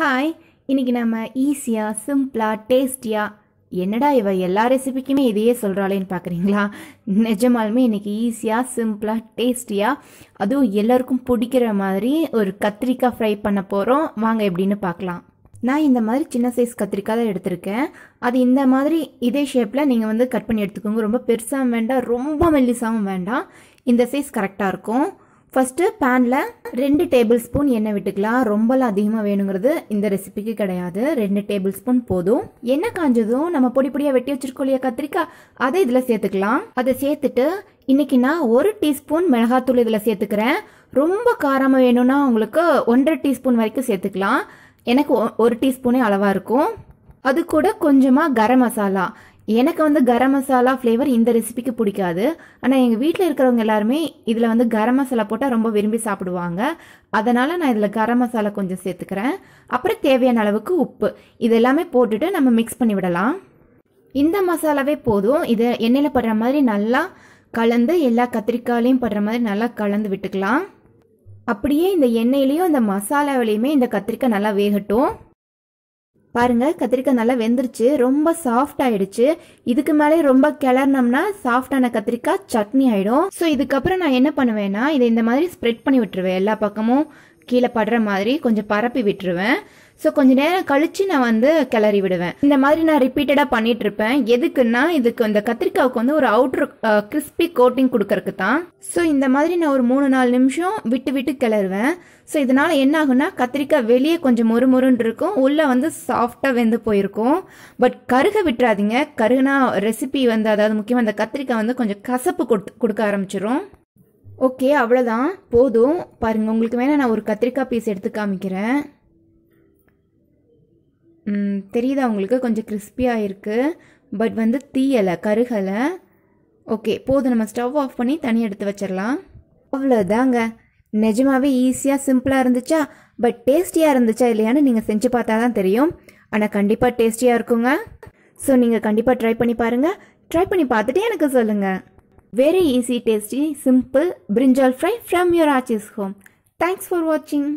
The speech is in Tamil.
ஹாய் இன்றைக்கி நம்ம ஈஸியாக சிம்பிளாக டேஸ்டியாக என்னடா இவ எல்லா ரெசிபிக்குமே இதையே சொல்கிறாளேன்னு பார்க்குறீங்களா நிஜமாலுமே இன்றைக்கி ஈஸியாக சிம்பிளாக டேஸ்டியாக அதுவும் எல்லாருக்கும் பிடிக்கிற மாதிரி ஒரு கத்திரிக்காய் ஃப்ரை பண்ண போகிறோம் வாங்க எப்படின்னு பார்க்கலாம் நான் இந்த மாதிரி சின்ன சைஸ் கத்திரிக்காய் தான் எடுத்திருக்கேன் அது இந்த மாதிரி இதே ஷேப்பில் நீங்கள் வந்து கட் பண்ணி எடுத்துக்கோங்க ரொம்ப பெருசாகவும் வேண்டாம் ரொம்ப மெல்லிசாகவும் வேண்டாம் இந்த சைஸ் கரெக்டாக இருக்கும் ஃபஸ்ட்டு பேனில் ரெண்டு டேபிள் ஸ்பூன் எண்ணெய் விட்டுக்கலாம் ரொம்பலாம் அதிகமாக வேணுங்கிறது இந்த ரெசிபிக்கு கிடையாது ரெண்டு டேபிள் ஸ்பூன் போதும் எண்ணெய் காஞ்சதும் நம்ம பொடி பொடியாக வெட்டி வச்சிருக்கோம் இல்லையா கத்திரிக்காய் அதை இதில் சேர்த்துக்கலாம் அதை சேர்த்துட்டு இன்னைக்கு நான் ஒரு டீஸ்பூன் மிளகாத்தூள் இதில் சேர்த்துக்கிறேன் ரொம்ப காரமாக வேணும்னா உங்களுக்கு ஒன்றரை டீஸ்பூன் வரைக்கும் சேர்த்துக்கலாம் எனக்கு ஒரு டீஸ்பூனே அளவாக இருக்கும் அது கூட கொஞ்சமாக கரம் மசாலா எனக்கு வந்து கரம் மசாலா ஃப்ளேவர் இந்த ரெசிபிக்கு பிடிக்காது ஆனால் எங்கள் வீட்டில் இருக்கிறவங்க எல்லாருமே இதில் வந்து கரம் மசாலா போட்டால் ரொம்ப விரும்பி சாப்பிடுவாங்க அதனால் நான் இதில் கரம் மசாலா கொஞ்சம் சேர்த்துக்கிறேன் அப்புறம் தேவையான அளவுக்கு உப்பு இதெல்லாமே போட்டுட்டு நம்ம மிக்ஸ் பண்ணி விடலாம் இந்த மசாலாவே போதும் இதை எண்ணெயில் படுற மாதிரி நல்லா கலந்து எல்லா கத்திரிக்காயிலையும் படுற மாதிரி நல்லா கலந்து விட்டுக்கலாம் அப்படியே இந்த எண்ணெயிலையும் இந்த மசாலாவிலையுமே இந்த கத்திரிக்காய் நல்லா வேகட்டும் பாருங்கள் கத்திரிக்காய் நல்லா வெந்துருச்சு ரொம்ப சாஃப்ட் ஆயிடுச்சு இதுக்கு மேலே ரொம்ப கிளறினோம்னா சாஃப்டான கத்திரிக்காய் சட்னி ஆகிடும் ஸோ இதுக்கப்புறம் நான் என்ன பண்ணுவேன்னா இதை இந்த மாதிரி ஸ்ப்ரெட் பண்ணி விட்டுருவேன் எல்லா பக்கமும் கீழே படுற மாதிரி கொஞ்சம் பரப்பி விட்டுருவேன் ஸோ கொஞ்ச நேரம் கழித்து நான் வந்து கிளறி விடுவேன் இந்த மாதிரி நான் ரிப்பீட்டடாக பண்ணிட்டு இருப்பேன் எதுக்குன்னா இதுக்கு இந்த கத்திரிக்காவுக்கு வந்து ஒரு அவுட்ரு கிறிஸ்பி கோட்டிங் கொடுக்கறக்கு தான் ஸோ இந்த மாதிரி நான் ஒரு மூணு நாலு நிமிஷம் விட்டு விட்டு கிளறுவேன் ஸோ இதனால் என்ன ஆகுனா கத்திரிக்காய் வெளியே கொஞ்சம் மொறுன்னு இருக்கும் உள்ளே வந்து சாஃப்டாக வெந்து போயிருக்கும் பட் கருக விட்டுறாதீங்க கருகுனா ரெசிபி வந்து அதாவது முக்கியமாக அந்த கத்திரிக்காய் வந்து கொஞ்சம் கசப்பு கொடுத்து கொடுக்க ஆரம்பிச்சிடும் ஓகே அவ்வளோதான் போதும் பாருங்கள் உங்களுக்கு வேணால் நான் ஒரு கத்திரிக்காய் பீஸ் எடுத்து காமிக்கிறேன் தெரியுதா உங்களுக்கு கொஞ்சம் கிறிஸ்பியாக இருக்குது பட் வந்து தீயலை கருகலை ஓகே போதும் நம்ம ஸ்டவ் ஆஃப் பண்ணி தனி எடுத்து வச்சிடலாம் அவ்வளோதாங்க நிஜமாகவே ஈஸியாக சிம்பிளாக இருந்துச்சா பட் டேஸ்டியாக இருந்துச்சா இல்லையான்னு நீங்கள் செஞ்சு பார்த்தா தான் தெரியும் ஆனால் கண்டிப்பாக டேஸ்டியாக இருக்குங்க ஸோ நீங்கள் கண்டிப்பாக ட்ரை பண்ணி பாருங்கள் ட்ரை பண்ணி பார்த்துட்டு எனக்கு சொல்லுங்கள் very easy tasty simple brinjal fry from your ஆச்சிஸ் ஹோம் தேங்க்ஸ் ஃபார் வாட்சிங்